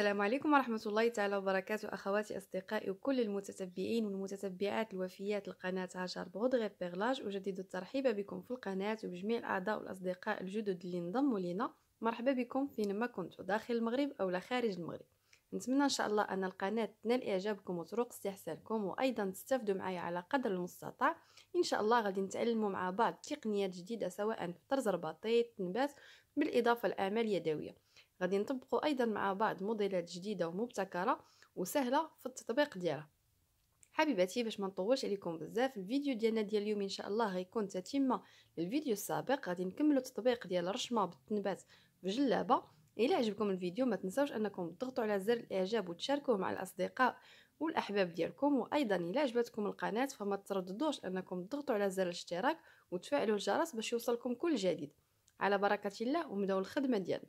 السلام عليكم ورحمة الله تعالى وبركاته أخواتي أصدقائي وكل المتتبعين والمتتبعات الوفيات لقناة هاجر بغض غير بيغلاج أجدد الترحيب بكم في القناة وبجميع الأعضاء والأصدقاء الجدد اللي انضموا لنا مرحبا بكم فينما كنتوا داخل المغرب أو خارج المغرب نتمنى إن شاء الله أن القناة تنال إعجابكم وطرق استحسانكم وأيضا تستفدوا معايا على قدر المستطاع إن شاء الله غادي نتعلموا مع بعض تقنيات جديدة سواء في طرز رباطي التنبات بالإضافة لأعمال يدوية غادي نطبقوا ايضا مع بعض موديلات جديده ومبتكره وسهله في التطبيق ديالها حبيباتي باش ما نطولش عليكم بزاف الفيديو ديالنا ديال اليوم ان شاء الله غيكون تتمه للفيديو السابق غادي نكملوا التطبيق ديال الرشمه بالتنبات بجلابه الى عجبكم الفيديو ما تنساوش انكم تضغطوا على زر الاعجاب وتشاركوه مع الاصدقاء والاحباب ديالكم وايضا الى عجبتكم القناه فما ترددوش انكم تضغطوا على زر الاشتراك وتفعلوا الجرس باش يوصلكم كل جديد على بركه الله ونبداو الخدمه ديالنا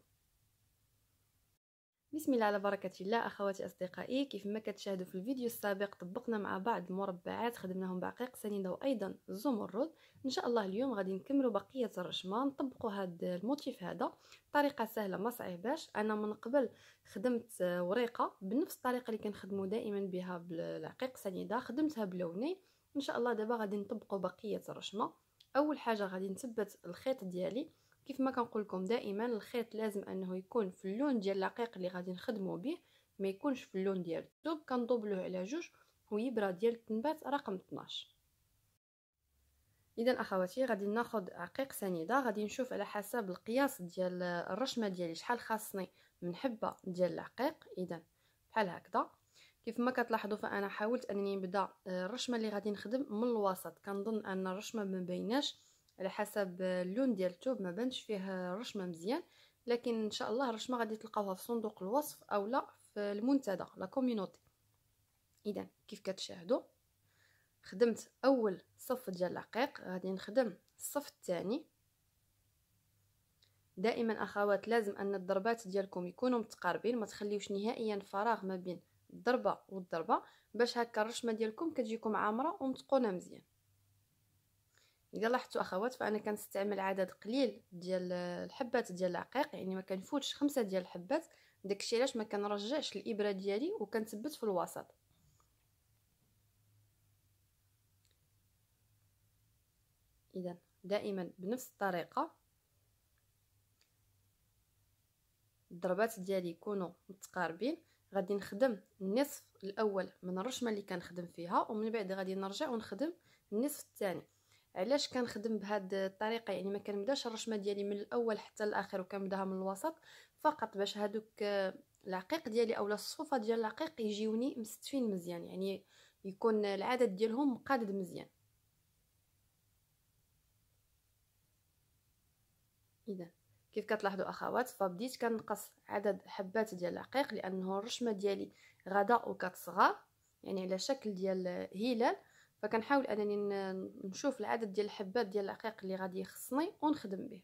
بسم الله على بركة الله أخواتي أصدقائي كيف ما كتشاهدوا في الفيديو السابق طبقنا مع بعض المربعات خدمناهم بعقيق سنيدة وأيضا زمرد إن شاء الله اليوم غادي نكملوا بقية الرشمة نطبقوا هذا الموتيف هذا طريقة سهلة ما صعيباش أنا من قبل خدمت وريقة بنفس الطريقة اللي كنخدموا دائما بها بالعقيق سنيدة خدمتها بلونين إن شاء الله دابا غادي نطبقوا بقية الرشمة أول حاجة غادي نثبت الخيط ديالي كيف ما كنقول لكم دائما الخيط لازم انه يكون في اللون ديال العقيق اللي غادي نخدمه به ما يكونش في اللون ديال الثوب كنضوبلوه على جوج ويبرا ديال التنبات رقم 12 اذا اخواتي غادي ناخذ عقيق سنيده غادي نشوف على حسب القياس ديال الرشمه ديالي شحال خاصني من حبه ديال العقيق اذا بحال هكذا كيف ما كتلاحظوا فانا حاولت انني نبدا آه، الرشمه اللي غادي نخدم من الوسط كنظن ان الرشمه ما بيناش على حسب اللون ديال الثوب ما بانش فيه رشمه مزيان لكن ان شاء الله الرشمه غادي تلقاوها في صندوق الوصف اولا في المنتدى لا كوميونيتي اذا كيف كتشاهدوا خدمت اول صف ديال العقيق غادي نخدم الصف الثاني دائما اخوات لازم ان الضربات ديالكم يكونوا متقاربين ما تخليوش نهائيا فراغ ما بين الضربه والضربه باش هكا الرشمه ديالكم كتجيكم عامره ومتقونه مزيان الا لاحظتوا اخوات فانا كنستعمل عدد قليل ديال الحبات ديال العقيق يعني ما كنفوتش خمسة ديال الحبات داكشي علاش ما كنرجعش الابره ديالي وكنثبت في الوسط اذا دائما بنفس الطريقه الضربات ديالي يكونوا متقاربين غادي نخدم النصف الاول من الرشمه اللي كنخدم فيها ومن بعد غادي نرجع ونخدم النصف الثاني علاش كنخدم بهاد الطريقه يعني ما كنبداش الرشمه ديالي من الاول حتى الاخر وكنبداها من الوسط فقط باش هادوك آه، العقيق ديالي اولا الصفوفه ديال العقيق يجيوني مستفين مزيان يعني يكون العدد ديالهم مقادد مزيان اذا كيف كتلاحظوا اخوات فبديت كنقص عدد حبات ديال العقيق لانه الرشمه ديالي غدا وكتصغر يعني على شكل ديال آه، هلال فكنحاول انني نشوف العدد ديال الحبات ديال العقيق اللي غادي يخصني ونخدم به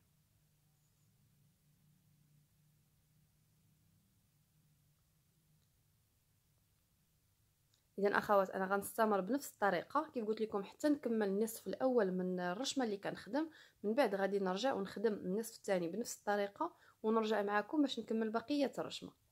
اذا اخوات انا غنستمر بنفس الطريقه كيف قلت لكم حتى نكمل النصف الاول من الرشمه اللي كنخدم من بعد غادي نرجع ونخدم النصف الثاني بنفس الطريقه ونرجع معكم باش نكمل بقيه الرشمه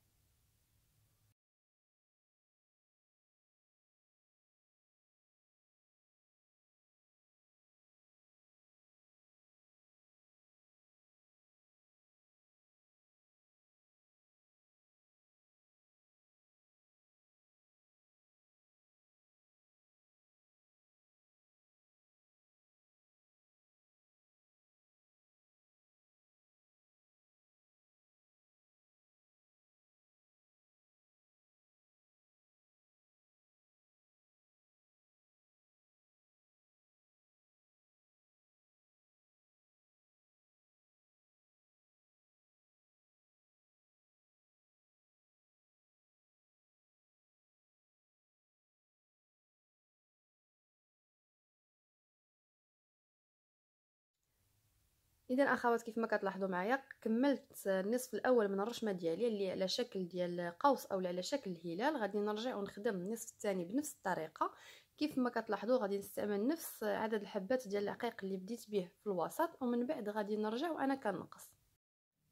اذا اخوات كيف ما كتلاحظوا معايا كملت النصف الاول من الرشمه ديالي اللي على شكل ديال قوس او على شكل هلال غادي نرجع ونخدم النصف الثاني بنفس الطريقه كيف ما كتلاحظوا غادي نستعمل نفس عدد الحبات ديال العقيق اللي بديت به في الوسط ومن بعد غادي نرجع وانا كنقص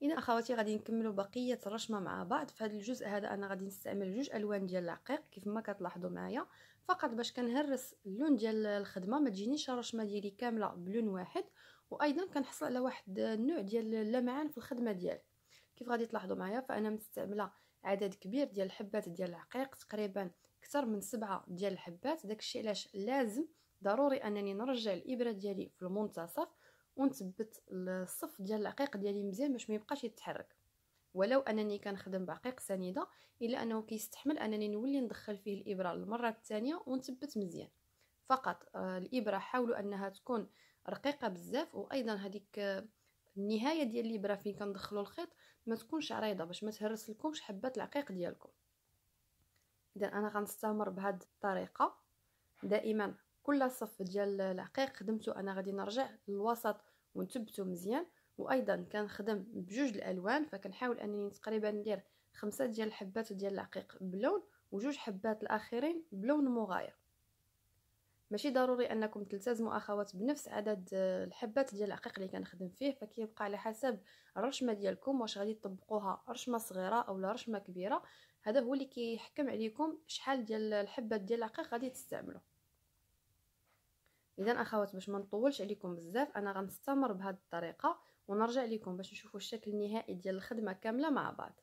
اذا اخواتي غادي نكملوا بقيه الرشمه مع بعض في هذا الجزء هذا انا غادي نستعمل جوج الوان ديال العقيق كيف ما كتلاحظوا معايا فقط باش كنهرس اللون ديال الخدمه ما تجينيش الرشمه ديالي كامله بلون واحد وايضا كنحصل على واحد النوع ديال اللمعان في الخدمه ديالي كيف غادي تلاحظوا معايا فانا مستعمله عدد كبير ديال الحبات ديال العقيق تقريبا اكثر من سبعة ديال الحبات داكشي علاش لازم ضروري انني نرجع الابره ديالي في المنتصف ونثبت الصف ديال العقيق ديالي مزيان باش ما يبقاش يتحرك ولو انني كنخدم بعقيق سنيده الا انه كيستحمل انني نولي ندخل فيه الابره المره الثانيه ونثبت مزيان فقط آه الابره حاولوا انها تكون رقيقه بزاف وايضا هذيك النهايه ديال الابره فين كندخلوا الخيط ما تكونش عريضه باش ما تهرس لكمش حبات العقيق ديالكم اذا انا غنستمر بهاد الطريقه دائما كل صف ديال العقيق خدمته انا غادي نرجع للوسط ونثبته مزيان وايضا كنخدم بجوج الالوان فكنحاول انني تقريبا ندير خمسه ديال الحبات ديال العقيق بلون وجوج حبات الاخرين بلون مغاير ماشي ضروري انكم تلتزموا اخوات بنفس عدد آه، الحبات ديال العقيق اللي كنخدم فيه فكيبقى على حسب الرشمه ديالكم واش غادي تطبقوها رشمه صغيره او لا رشمه كبيره هذا هو اللي كيحكم عليكم شحال ديال الحبات ديال العقيق غادي تستعملوا اذا اخوات باش ما نطولش عليكم بزاف انا غنستمر بهذه الطريقه ونرجع لكم باش نشوفوا الشكل النهائي ديال الخدمه كامله مع بعض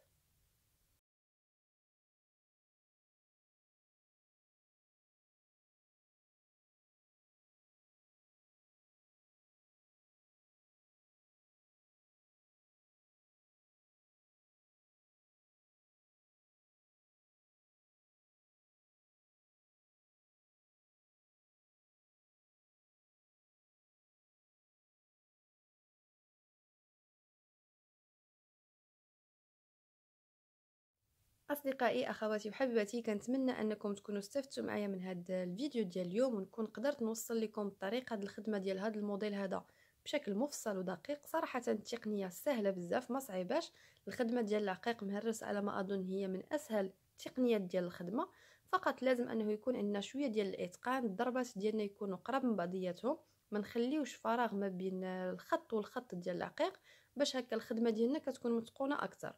اصدقائي اخواتي وحبيباتي كنتمنى انكم تكونوا استفدتوا معايا من هذا الفيديو ديال اليوم ونكون قدرت نوصل لكم طريقه الخدمه ديال هذا الموديل هذا بشكل مفصل ودقيق صراحه التقنيه سهله بزاف ما صعيباش الخدمه ديال العقيق مهرس على ما اظن هي من اسهل التقنيات ديال الخدمه فقط لازم انه يكون عندنا شويه ديال الاتقان الضربات ديالنا يكونوا قراب من بعضياتهم ما نخليوش فراغ ما بين الخط والخط ديال العقيق باش هكا الخدمه ديالنا كتكون متقونه اكثر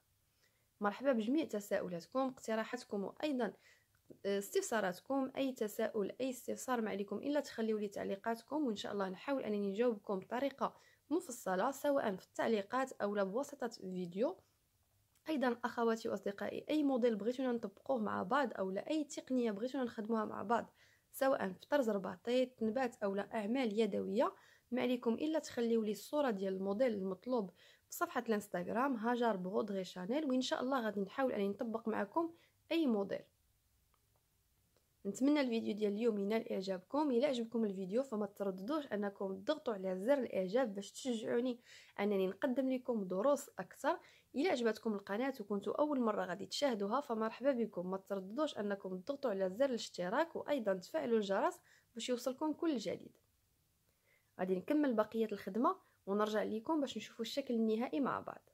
مرحبا بجميع تساؤلاتكم اقتراحاتكم وايضا آه، استفساراتكم اي تساؤل اي استفسار ما عليكم الا تخليوا لي تعليقاتكم وان شاء الله نحاول انني نجاوبكم بطريقه مفصله سواء في التعليقات او بواسطه فيديو ايضا اخواتي واصدقائي اي موديل بغيتونا نطبقوه مع بعض او لا اي تقنيه بغيتونا نخدموها مع بعض سواء في طرز رباطي نبات او لا اعمال يدويه ما عليكم الا تخليوا لي الصوره ديال الموديل المطلوب صفحه الانستغرام هاجر بغودغي شانيل وان شاء الله غادي نحاول اني نطبق معكم اي موديل نتمنى الفيديو ديال اليوم ينال اعجابكم الا عجبكم الفيديو فما ترددوش انكم تضغطوا على زر الاعجاب باش تشجعوني انني نقدم لكم دروس اكثر الا عجبتكم القناه وكنتوا اول مره غادي تشاهدوها فمرحبا بكم ما ترددوش انكم تضغطوا على زر الاشتراك وايضا تفعلوا الجرس باش يوصلكم كل جديد غادي نكمل بقيه الخدمه ونرجع ليكم باش نشوفوا الشكل النهائي مع بعض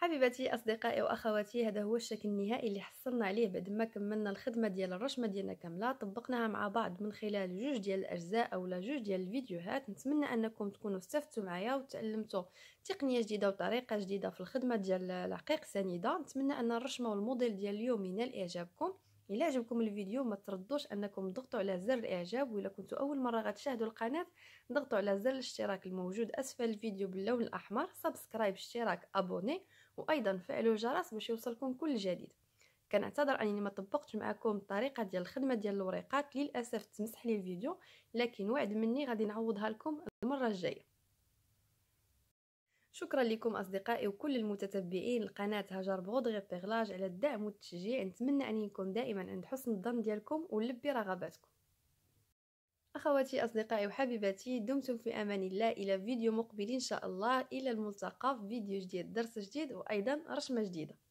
حبيباتي اصدقائي واخواتي هذا هو الشكل النهائي اللي حصلنا عليه بعد ما كملنا الخدمه ديال الرشمه ديالنا كامله طبقناها مع بعض من خلال جوج ديال الاجزاء اولا جوج ديال الفيديوهات نتمنى انكم تكونوا استفدتوا معايا وتعلمتوا تقنيه جديده وطريقه جديده في الخدمه ديال العقيق سنيده نتمنى ان الرشمه والموديل ديال اليوم ينال اعجابكم الى عجبكم الفيديو ما تردوش انكم تضغطوا على زر الاعجاب ولا كنتوا اول مره غتشاهدوا القناه ضغطوا على زر الاشتراك الموجود اسفل الفيديو باللون الاحمر سبسكرايب اشتراك ابوني وايضا فعلوا الجرس باش يوصلكم كل جديد كنعتذر انني ما طبقتش معكم الطريقه ديال الخدمه ديال الوريقات للاسف تمسح لي الفيديو لكن وعد مني غادي نعوضها لكم المره الجايه شكرا لكم اصدقائي وكل المتتبعين لقناه هاجر بغض غيبيغلاج على الدعم والتشجيع نتمنى ان يكون دائما عند حسن الظن ديالكم ولبي رغباتكم اخواتي اصدقائي وحبيباتي دمتم في امان الله الى فيديو مقبل ان شاء الله الى الملتقى في فيديو جديد درس جديد وايضا رشمة جديده